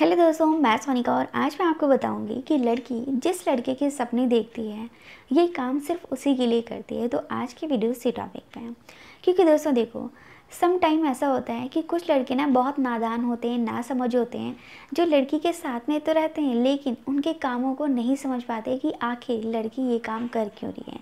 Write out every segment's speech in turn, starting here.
hello दोस्तों मैं सोनिका और आज मैं आपको बताऊंगी कि लड़की जिस लड़के के सपने देखती है ये काम सिर्फ उसी के लिए करती है तो आज की वीडियो इसी टॉपिक पे है क्योंकि दोस्तों देखो सम टाइम ऐसा होता है कि कुछ लड़के ना बहुत नादान होते हैं ना समझ होते हैं जो लड़की के साथ में तो रहते हैं लेकिन उनके कामों को नहीं समझ पाते कि आखिर लड़की ये काम कर क्यों रही है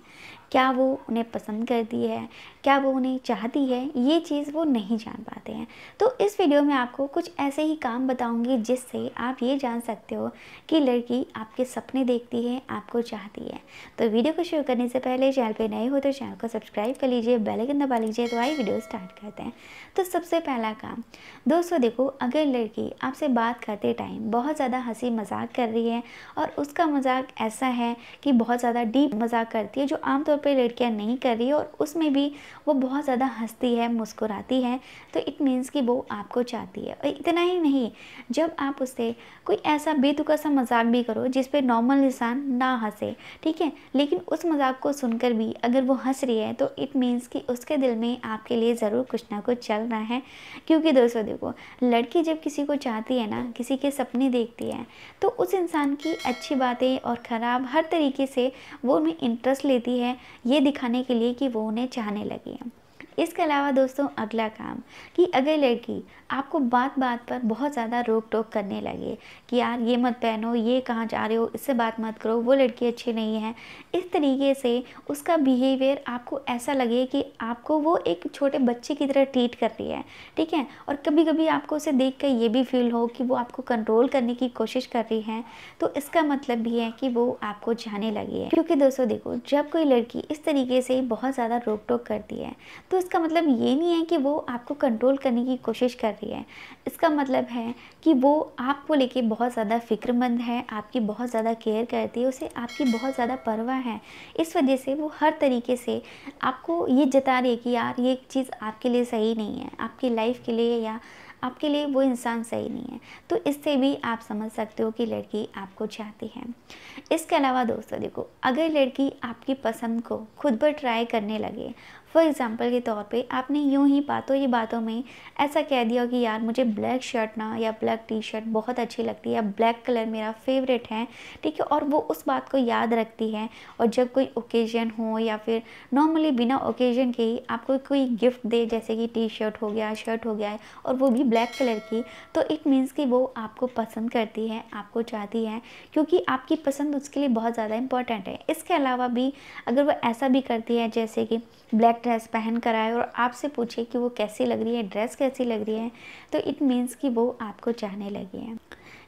क्या वो उन्हें पसंद करती है क्या वो उन्हें चाहती है ये चीज़ वो नहीं जान पाते हैं तो इस वीडियो में आपको कुछ ऐसे ही काम बताऊंगी जिससे आप ये जान सकते हो कि लड़की आपके सपने देखती है आपको चाहती है तो वीडियो को शुरू करने से पहले चैनल पर नए हो तो चैनल को सब्सक्राइब कर लीजिए बेलकन दबा लीजिए तो आई वीडियो स्टार्ट कर सकते हैं तो सबसे पहला काम दोस्तों देखो अगर लड़की आपसे बात करते टाइम बहुत ज़्यादा हंसी मजाक कर रही है और उसका मजाक ऐसा है कि बहुत ज़्यादा डीप मजाक करती है जो आमतौर पर लड़कियाँ नहीं कर रही और उसमें भी वो बहुत ज़्यादा हंसती है मुस्कुराती है तो इट मीन्स कि वो आपको चाहती है और इतना ही नहीं जब आप उससे कोई ऐसा बेतुका सा मजाक भी करो जिस पर नॉर्मल इंसान ना हंसे ठीक है लेकिन उस मजाक को सुनकर भी अगर वो हंस रही है तो इट मीन्स कि उसके दिल में आपके लिए ज़रूर कुछ ना कुछ चल रहा है क्योंकि दोस्तों देखो लड़की जब किसी को चाहती है ना किसी के सपने देखती है तो उस इंसान की अच्छी बातें और ख़राब हर तरीके से वो उन्हें इंटरेस्ट लेती है ये दिखाने के लिए कि वो उन्हें चाहने लगी है इसके अलावा दोस्तों अगला काम कि अगर लड़की आपको बात बात पर बहुत ज़्यादा रोक टोक करने लगे कि यार ये मत पहनो ये कहाँ जा रहे हो इससे बात मत करो वो लड़की अच्छी नहीं है इस तरीके से उसका बिहेवियर आपको ऐसा लगे कि आपको वो एक छोटे बच्चे की तरह ट्रीट कर रही है ठीक है और कभी कभी आपको उसे देख कर ये भी फील हो कि वो आपको कंट्रोल करने की कोशिश कर रही है तो इसका मतलब भी है कि वो आपको जाने लगी है क्योंकि दोस्तों देखो जब कोई लड़की इस तरीके से बहुत ज़्यादा रोक टोक करती है तो इसका मतलब ये नहीं है कि वो आपको कंट्रोल करने की कोशिश कर रही है इसका मतलब है कि वो आपको लेके बहुत ज़्यादा फिक्रमंद है आपकी बहुत ज़्यादा केयर करती है उसे आपकी बहुत ज़्यादा परवाह है इस वजह से वो हर तरीके से आपको ये जता रही है कि यार ये चीज़ आपके लिए सही नहीं है आपकी लाइफ के लिए या आपके लिए वो इंसान सही नहीं है तो इससे भी आप समझ सकते हो कि लड़की आपको चाहती है इसके अलावा दोस्तों देखो अगर लड़की आपकी पसंद को खुद पर ट्राई करने लगे फॉर एग्ज़ाम्पल के तौर पे आपने यूँ ही बातों ही बातों में ऐसा कह दिया कि यार मुझे ब्लैक शर्ट ना या ब्लैक टी शर्ट बहुत अच्छी लगती है या ब्लैक कलर मेरा फेवरेट है ठीक है और वो उस बात को याद रखती है और जब कोई ओकेजन हो या फिर नॉर्मली बिना ओकेजन के ही आपको कोई गिफ्ट दे जैसे कि टी शर्ट हो गया शर्ट हो गया और वो भी ब्लैक कलर की तो इट मीन्स कि वो आपको पसंद करती है आपको चाहती है क्योंकि आपकी पसंद उसके लिए बहुत ज़्यादा इंपॉर्टेंट है इसके अलावा भी अगर वो ऐसा भी करती है जैसे कि ब्लैक ड्रेस पहन कर आए और आपसे पूछे कि वो कैसी लग रही है ड्रेस कैसी लग रही है तो इट मीन्स कि वो आपको चाहने लगी है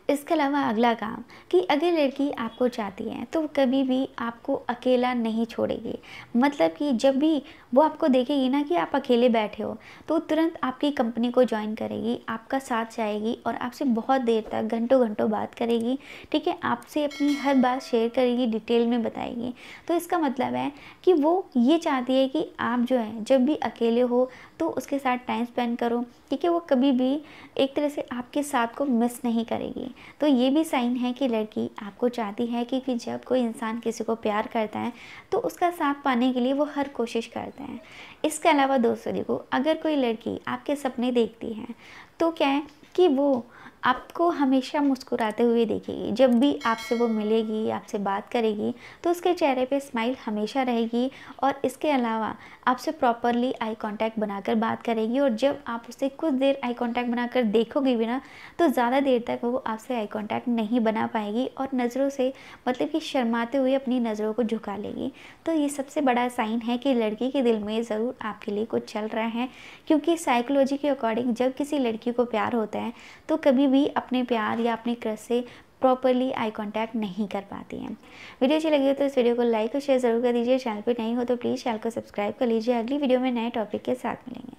इसके अलावा अगला काम कि अगर लड़की आपको चाहती है तो कभी भी आपको अकेला नहीं छोड़ेगी मतलब कि जब भी वो आपको देखेगी ना कि आप अकेले बैठे हो तो तुरंत आपकी कंपनी को ज्वाइन करेगी आपका साथ चाहेगी और आपसे बहुत देर तक घंटों घंटों बात करेगी ठीक है आपसे अपनी हर बात शेयर करेगी डिटेल में बताएगी तो इसका मतलब है कि वो ये चाहती है कि आप जो है जब भी अकेले हो तो उसके साथ टाइम स्पेंड करो ठीक है वो कभी भी एक तरह से आपके साथ को मिस नहीं करेगी तो ये भी साइन है कि लड़की आपको चाहती है क्योंकि जब कोई इंसान किसी को प्यार करता है तो उसका साथ पाने के लिए वो हर कोशिश करते हैं इसके अलावा दोस्तों देखो अगर कोई लड़की आपके सपने देखती है तो क्या है कि वो आपको हमेशा मुस्कुराते हुए देखेगी जब भी आपसे वो मिलेगी आपसे बात करेगी तो उसके चेहरे पे स्माइल हमेशा रहेगी और इसके अलावा आपसे प्रॉपरली आई कांटेक्ट बनाकर बात करेगी और जब आप उससे कुछ देर आई कांटेक्ट बनाकर देखोगे भी ना तो ज़्यादा देर तक वो आपसे आई कांटेक्ट नहीं बना पाएगी और नज़रों से मतलब कि शर्माते हुए अपनी नज़रों को झुका लेगी तो ये सबसे बड़ा साइन है कि लड़की के दिल में ज़रूर आपके लिए कुछ चल रहा है क्योंकि साइकोलॉजी के अकॉर्डिंग जब किसी लड़की को प्यार होता है तो कभी भी अपने प्यार या अपने क्रश से प्रॉपरली आई कांटेक्ट नहीं कर पाती हैं वीडियो अच्छी लगी हो तो इस वीडियो को लाइक और शेयर जरूर कर दीजिए चैनल पर नहीं हो तो प्लीज़ चैनल को सब्सक्राइब कर लीजिए अगली वीडियो में नए टॉपिक के साथ मिलेंगे